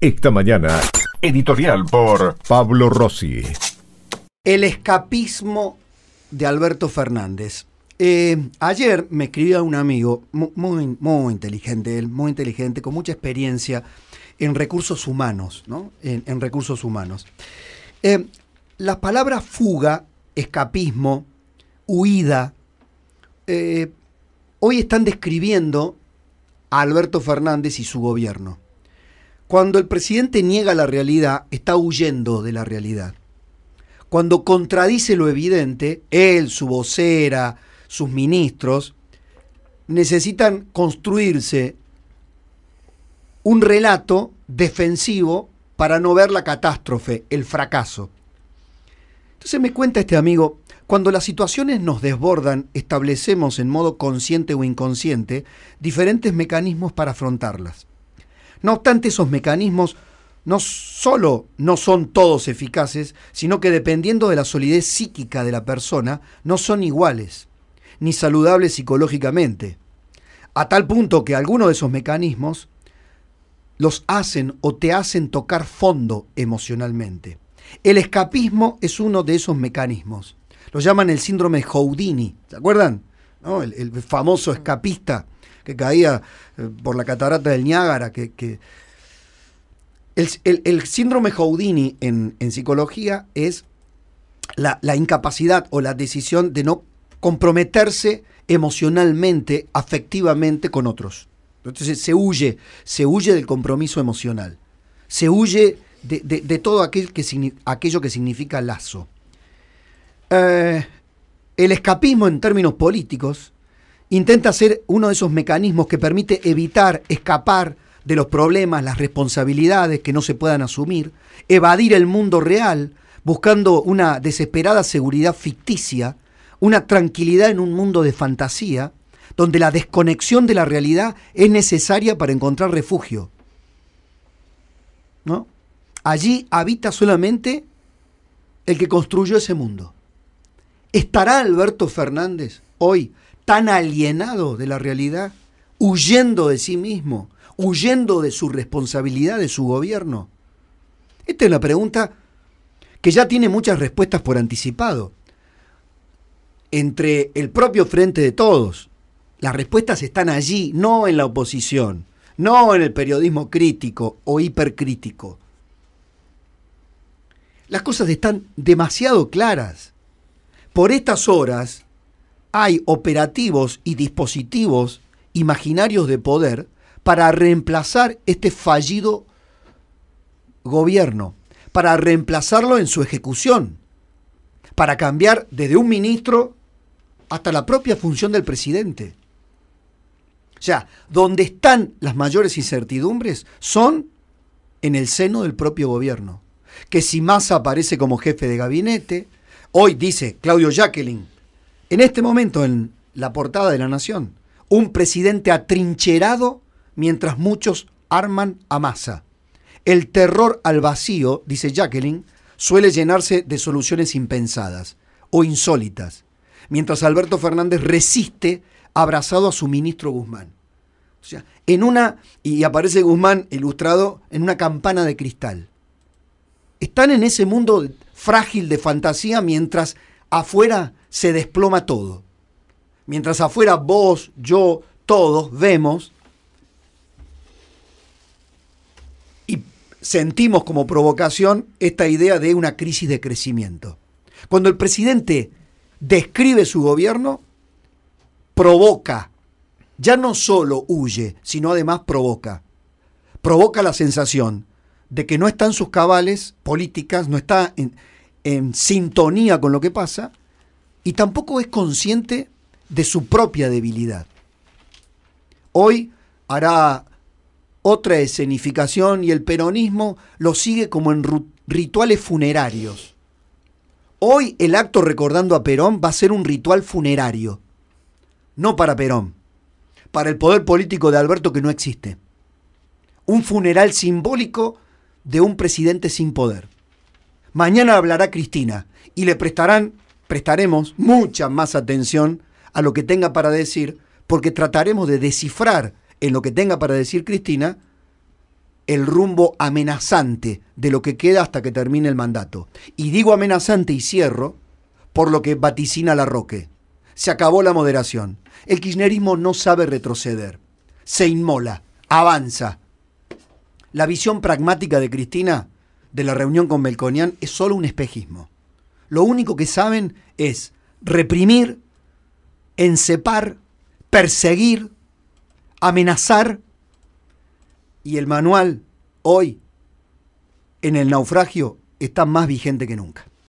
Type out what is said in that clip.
Esta mañana, editorial por Pablo Rossi. El escapismo de Alberto Fernández. Eh, ayer me escribía un amigo muy, muy inteligente, él, muy inteligente, con mucha experiencia en recursos humanos, ¿no? En, recursos humanos. Eh, las palabras fuga, escapismo, huida, eh, hoy están describiendo a Alberto Fernández y su gobierno. Cuando el presidente niega la realidad, está huyendo de la realidad. Cuando contradice lo evidente, él, su vocera, sus ministros, necesitan construirse un relato defensivo para no ver la catástrofe, el fracaso. Entonces me cuenta este amigo, cuando las situaciones nos desbordan, establecemos en modo consciente o inconsciente diferentes mecanismos para afrontarlas. No obstante, esos mecanismos no solo no son todos eficaces, sino que dependiendo de la solidez psíquica de la persona, no son iguales, ni saludables psicológicamente. A tal punto que algunos de esos mecanismos los hacen o te hacen tocar fondo emocionalmente. El escapismo es uno de esos mecanismos. Lo llaman el síndrome Houdini, ¿se acuerdan? el famoso escapista que caía eh, por la catarata del Niágara, que... El, síndrome Houdini en, psicología es la, incapacidad o la decisión de no comprometerse emocionalmente, afectivamente con otros. Entonces se huye, se huye del compromiso emocional, se huye de, todo que, aquello que significa lazo. Eh, el escapismo en términos políticos intenta ser uno de esos mecanismos que permite evitar, escapar de los problemas, las responsabilidades que no se puedan asumir, evadir el mundo real, buscando una desesperada seguridad ficticia, una tranquilidad en un mundo de fantasía, donde la desconexión de la realidad es necesaria para encontrar refugio. ¿No? Allí habita solamente el que construyó ese mundo. ¿Estará Alberto Fernández hoy tan alienado de la realidad, huyendo de sí mismo, huyendo de su responsabilidad, de su gobierno? Esta es la pregunta que ya tiene muchas respuestas por anticipado. Entre el propio frente de todos, las respuestas están allí, no en la oposición, no en el periodismo crítico o hipercrítico. Las cosas están demasiado claras. Por estas horas, hay operativos y dispositivos imaginarios de poder para reemplazar este fallido gobierno, para reemplazarlo en su ejecución, para cambiar desde un ministro hasta la propia función del presidente. O sea, donde están las mayores incertidumbres son en el seno del propio gobierno. Que si más aparece como jefe de gabinete, hoy dice Claudio Jacqueline, en este momento, en la portada de La Nación, un presidente atrincherado mientras muchos arman a masa. El terror al vacío, dice Jacqueline, suele llenarse de soluciones impensadas o insólitas, mientras Alberto Fernández resiste abrazado a su ministro Guzmán. O sea, en una, y aparece Guzmán ilustrado en una campana de cristal. Están en ese mundo frágil de fantasía mientras afuera se desploma todo. Mientras afuera vos, yo, todos vemos y sentimos como provocación esta idea de una crisis de crecimiento. Cuando el presidente describe su gobierno, provoca, ya no solo huye, sino además provoca. Provoca la sensación de que no están sus cabales políticas, no está en sintonía con lo que pasa y tampoco es consciente de su propia debilidad. Hoy hará otra escenificación y el peronismo lo sigue como en rituales funerarios. Hoy el acto recordando a Perón va a ser un ritual funerario. No para Perón, para el poder político de Alberto que no existe. Un funeral simbólico de un presidente sin poder. Mañana hablará Cristina y le prestarán, prestaremos mucha más atención a lo que tenga para decir, porque trataremos de descifrar en lo que tenga para decir Cristina el rumbo amenazante de lo que queda hasta que termine el mandato. Y digo amenazante y cierro por lo que vaticina la Roque. Se acabó la moderación. El kirchnerismo no sabe retroceder. Se inmola, avanza. La visión pragmática de Cristina de la reunión con Melconian es solo un espejismo. Lo único que saben es reprimir, encepar, perseguir, amenazar. Y el manual hoy, en el naufragio, está más vigente que nunca.